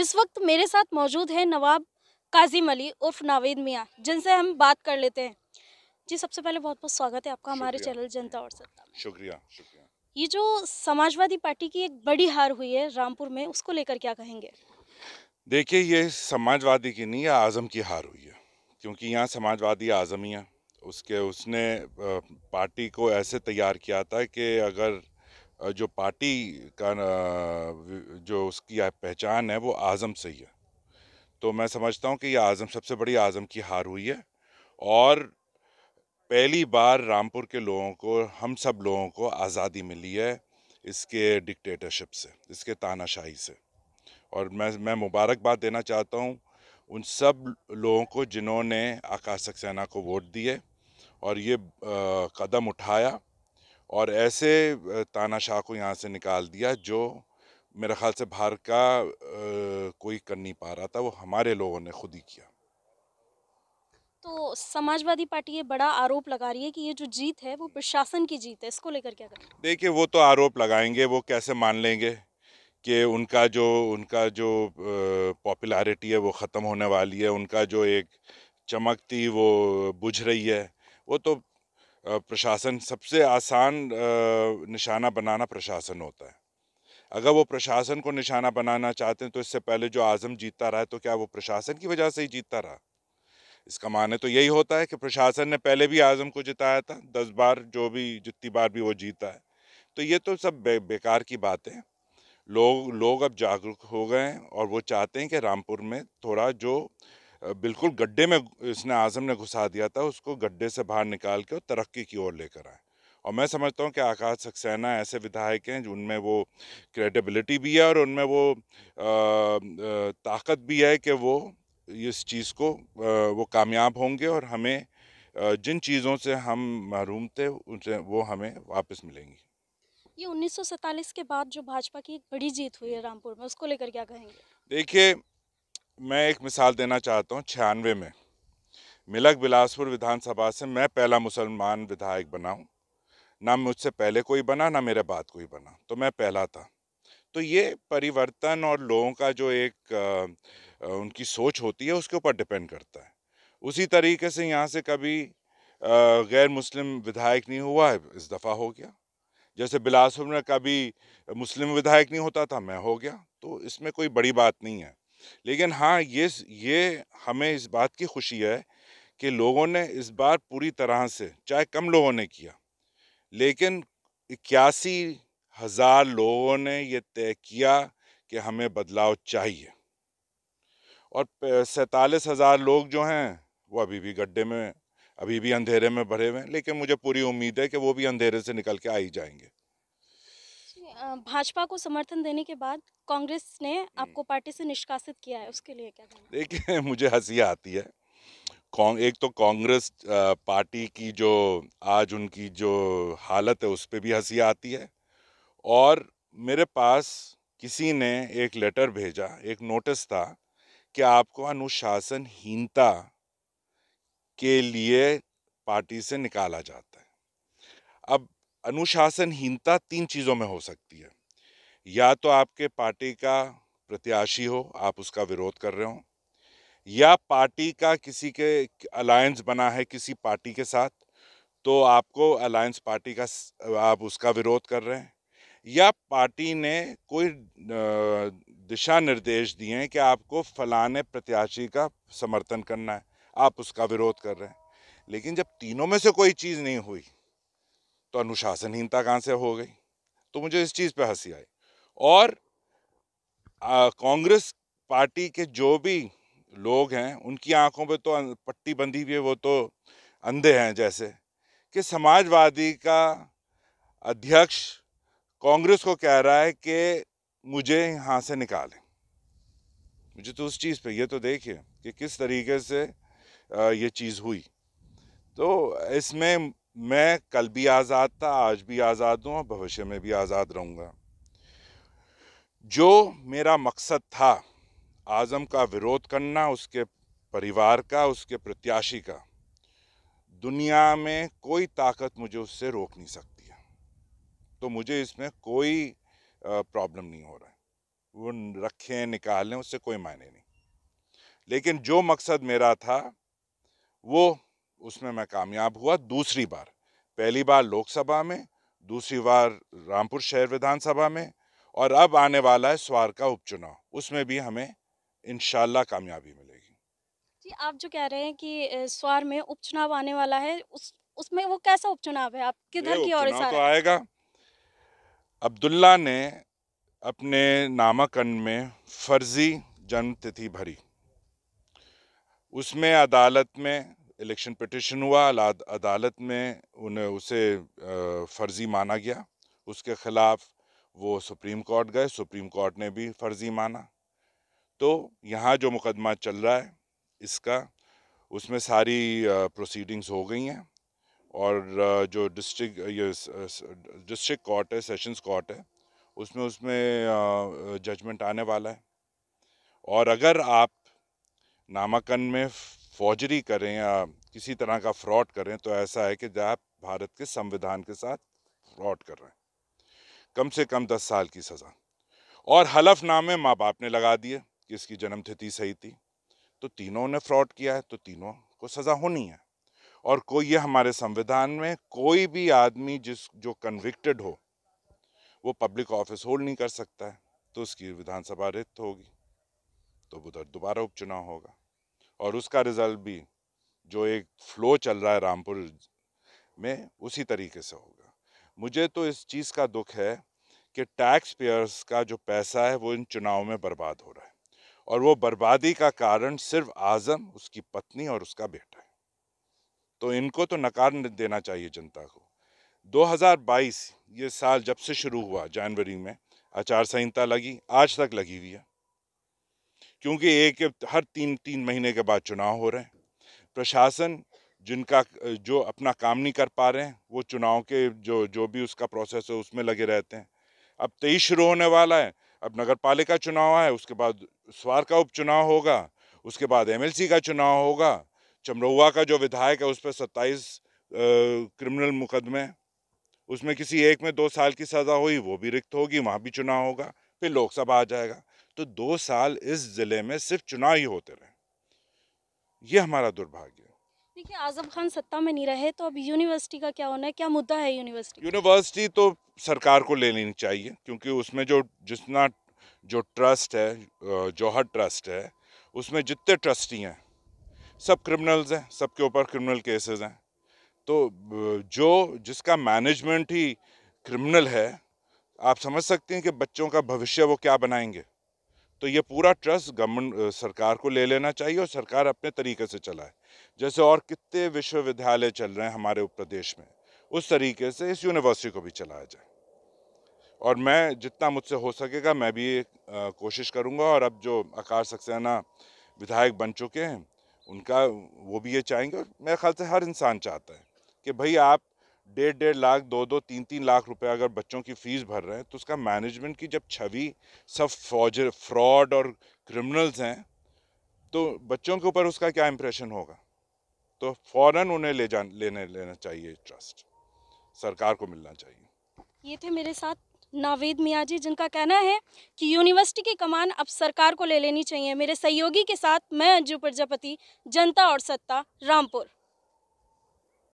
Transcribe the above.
इस वक्त मेरे साथ मौजूद है नवाब काजिम अली उर्फ नावेद मियाँ जिनसे हम बात कर लेते हैं जी सबसे पहले बहुत बहुत स्वागत है आपका हमारे चैनल जनता और सत्ता शुक्रिया शुक्रिया ये जो समाजवादी पार्टी की एक बड़ी हार हुई है रामपुर में उसको लेकर क्या कहेंगे देखिए ये समाजवादी की नहीं आज़म की हार हुई है क्योंकि यहाँ समाजवादी आजमियाँ है उसके उसने पार्टी को ऐसे तैयार किया था कि अगर जो पार्टी का जो उसकी पहचान है वो आज़म से ही है तो मैं समझता हूँ कि ये आज़म सबसे बड़ी आज़म की हार हुई है और पहली बार रामपुर के लोगों को हम सब लोगों को आज़ादी मिली है इसके डिक्टेटरशिप से इसके तानाशाही से और मैं मैं मुबारकबाद देना चाहता हूँ उन सब लोगों को जिन्होंने आकाश सक्सेना को वोट दिए और ये कदम उठाया और ऐसे तानाशाह को यहाँ से निकाल दिया जो मेरे ख़्याल से बाहर का कोई कर नहीं पा रहा था वो हमारे लोगों ने खुद ही किया तो समाजवादी पार्टी ये बड़ा आरोप लगा रही है कि ये जो जीत है वो प्रशासन की जीत है इसको लेकर क्या करें देखिए वो तो आरोप लगाएंगे वो कैसे मान लेंगे कि उनका जो उनका जो पॉपुलैरिटी है वो ख़त्म होने वाली है उनका जो एक चमक थी वो बुझ रही है वो तो प्रशासन सबसे आसान निशाना बनाना प्रशासन होता है अगर वो प्रशासन को निशाना बनाना चाहते हैं तो इससे पहले जो आज़म जीतता रहा है तो क्या वो प्रशासन की वजह से ही जीतता रहा इसका माने तो यही होता है कि प्रशासन ने पहले भी आज़म को जिताया था दस बार जो भी जितनी बार भी वो जीता है तो ये तो सब बे, बेकार की बातें है लोग लोग अब जागरूक हो गए हैं और वो चाहते हैं कि रामपुर में थोड़ा जो बिल्कुल गड्ढे में इसने आज़म ने घुसा दिया था उसको गड्ढे से बाहर निकाल के और तरक्की की ओर लेकर आए और मैं समझता हूँ कि आकाश सक्सेना ऐसे विधायक हैं जिनमें वो क्रेडिबिलिटी भी है और उनमें वो ताकत भी है कि वो इस चीज़ को वो कामयाब होंगे और हमें जिन चीज़ों से हम महरूम थे उनसे वो हमें वापस मिलेंगी ये उन्नीस के बाद जो भाजपा की एक बड़ी जीत हुई है रामपुर में उसको लेकर क्या कहेंगे देखिए मैं एक मिसाल देना चाहता हूँ छियानवे में मिलक बिलासपुर विधानसभा से मैं पहला मुसलमान विधायक बना हूँ ना मुझसे पहले कोई बना ना मेरे बाद कोई बना तो मैं पहला था तो ये परिवर्तन और लोगों का जो एक आ, उनकी सोच होती है उसके ऊपर डिपेंड करता है उसी तरीके से यहाँ से कभी गैर मुस्लिम विधायक नहीं हुआ है इस दफ़ा हो गया जैसे बिलासपुर में कभी मुस्लिम विधायक नहीं होता था मैं हो गया तो इसमें कोई बड़ी बात नहीं है लेकिन हाँ ये ये हमें इस बात की खुशी है कि लोगों ने इस बार पूरी तरह से चाहे कम लोगों ने किया लेकिन इक्यासी हज़ार लोगों ने ये तय किया कि हमें बदलाव चाहिए और सैंतालीस हज़ार लोग जो हैं वो अभी भी गड्ढे में अभी भी अंधेरे में भरे हुए हैं लेकिन मुझे पूरी उम्मीद है कि वो भी अंधेरे से निकल के आ ही जाएंगे भाजपा को समर्थन देने के बाद कांग्रेस ने आपको पार्टी से निष्कासित किया है उसके लिए क्या देखिए मुझे हंसी आती है एक तो कांग्रेस पार्टी की जो आज उनकी जो हालत है उस पर भी हंसी आती है और मेरे पास किसी ने एक लेटर भेजा एक नोटिस था कि आपको अनुशासनहीनता के लिए पार्टी से निकाला जाता है अब अनुशासनहीनता तीन चीज़ों में हो सकती है या तो आपके पार्टी का प्रत्याशी हो आप उसका विरोध कर रहे हो या पार्टी का किसी के अलायंस बना है किसी पार्टी के साथ तो आपको अलायंस पार्टी का आप उसका विरोध कर रहे हैं या पार्टी ने कोई दिशा निर्देश दिए हैं कि आपको फलाने प्रत्याशी का समर्थन करना है आप उसका विरोध कर रहे हैं लेकिन जब तीनों में से कोई चीज़ नहीं हुई तो अनुशासनहीनता कहाँ से हो गई तो मुझे इस चीज़ पे हंसी आई और कांग्रेस पार्टी के जो भी लोग हैं उनकी आंखों पे तो पट्टी बंधी हुई है वो तो अंधे हैं जैसे कि समाजवादी का अध्यक्ष कांग्रेस को कह रहा है कि मुझे यहाँ से निकालें मुझे तो उस चीज़ पे ये तो देखिए कि किस तरीके से ये चीज़ हुई तो इसमें मैं कल भी आज़ाद था आज भी आज़ाद हूँ और भविष्य में भी आज़ाद रहूँगा जो मेरा मकसद था आज़म का विरोध करना उसके परिवार का उसके प्रत्याशी का दुनिया में कोई ताकत मुझे उससे रोक नहीं सकती है तो मुझे इसमें कोई प्रॉब्लम नहीं हो रहा है वो रखें निकालें उससे कोई मायने नहीं लेकिन जो मकसद मेरा था वो उसमें मैं कामयाब हुआ दूसरी बार पहली बार लोकसभा में दूसरी बार रामपुर शहर विधानसभा में और अब आने वाला है स्वार का उपचुनाव उसमें भी हमें इन कामयाबी मिलेगी जी आप जो कह रहे हैं कि स्वार में उपचुनाव आने वाला है उस उसमें वो कैसा उपचुनाव है आप किधर की ओर तो आएगा अब्दुल्ला ने अपने नामांकन में फर्जी जन्मतिथि भरी उसमें अदालत में इलेक्शन पटिशन हुआ अदालत में उन्हें उसे फर्जी माना गया उसके ख़िलाफ़ वो सुप्रीम कोर्ट गए सुप्रीम कोर्ट ने भी फर्जी माना तो यहाँ जो मुकदमा चल रहा है इसका उसमें सारी प्रोसीडिंग्स हो गई हैं और जो डिस्ट्रिक्ट ये डिस्ट्रिक्ट कोर्ट है सेशंस कोर्ट है उसमें उसमें जजमेंट आने वाला है और अगर आप नामांकन में फौजरी करें या किसी तरह का फ्रॉड करें तो ऐसा है कि आप भारत के संविधान के साथ फ्रॉड कर रहे हैं कम से कम दस साल की सज़ा और हलफनामे माँ बाप ने लगा दिए कि इसकी जन्मतिथि सही थी तो तीनों ने फ्रॉड किया है तो तीनों को सज़ा होनी है और कोई ये हमारे संविधान में कोई भी आदमी जिस जो कन्विक्टेड हो वो पब्लिक ऑफिस होल्ड नहीं कर सकता है तो उसकी विधानसभा रिक्त होगी तो उधर दोबारा उपचुनाव होगा और उसका रिज़ल्ट भी जो एक फ्लो चल रहा है रामपुर में उसी तरीके से होगा मुझे तो इस चीज़ का दुख है कि टैक्स पेयर्स का जो पैसा है वो इन चुनाव में बर्बाद हो रहा है और वो बर्बादी का कारण सिर्फ आज़म उसकी पत्नी और उसका बेटा है तो इनको तो नकार देना चाहिए जनता को 2022 ये साल जब से शुरू हुआ जनवरी में आचार संहिता लगी आज तक लगी हुई है क्योंकि एक हर तीन तीन महीने के बाद चुनाव हो रहे हैं प्रशासन जिनका जो अपना काम नहीं कर पा रहे हैं वो चुनाव के जो जो भी उसका प्रोसेस है उसमें लगे रहते हैं अब तेईस शुरू होने वाला है अब नगर पालिका चुनाव है उसके बाद स्वार का उपचुनाव होगा उसके बाद एमएलसी का चुनाव होगा चमरौआ का जो विधायक है उस पर सत्ताईस क्रिमिनल मुकदमे उसमें किसी एक में दो साल की सज़ा हुई वो भी रिक्त होगी वहाँ भी चुनाव होगा फिर लोकसभा आ जाएगा तो दो साल इस ज़िले में सिर्फ चुनाव ही होते रहे ये हमारा दुर्भाग्य है देखिए आजम खान सत्ता में नहीं रहे तो अब यूनिवर्सिटी का क्या होना है क्या मुद्दा है यूनिवर्सिटी यूनिवर्सिटी तो सरकार को ले लेनी चाहिए क्योंकि उसमें जो जितना जो ट्रस्ट है जौहर ट्रस्ट है उसमें जितने ट्रस्टी हैं सब क्रिमिनल्स हैं सबके ऊपर क्रिमिनल केसेस हैं तो जो जिसका मैनेजमेंट ही क्रिमिनल है आप समझ सकते हैं कि बच्चों का भविष्य वो क्या बनाएंगे तो ये पूरा ट्रस्ट गवर्नमेंट सरकार को ले लेना चाहिए और सरकार अपने तरीके से चलाए जैसे और कितने विश्वविद्यालय चल रहे हैं हमारे प्रदेश में उस तरीके से इस यूनिवर्सिटी को भी चलाया जाए और मैं जितना मुझसे हो सकेगा मैं भी कोशिश करूँगा और अब जो आकाश सक्सेना विधायक बन चुके हैं उनका वो भी ये चाहेंगे और मेरे ख्याल से हर इंसान चाहता है कि भाई आप डेढ़ डेढ़ लाख दो दो तीन तीन लाख रुपए अगर बच्चों की फीस भर रहे हैं तो उसका मैनेजमेंट की जब छवि सब फौजर फ्रॉड और क्रिमिनल्स हैं तो बच्चों के ऊपर उसका क्या इम्प्रेशन होगा तो फ़ौर उन्हें ले जा लेने लेना चाहिए ट्रस्ट सरकार को मिलना चाहिए ये थे मेरे साथ नावेद मियाँ जी जिनका कहना है कि यूनिवर्सिटी की कमान अब सरकार को ले लेनी चाहिए मेरे सहयोगी के साथ मैं अंजू प्रजापति जनता और सत्ता रामपुर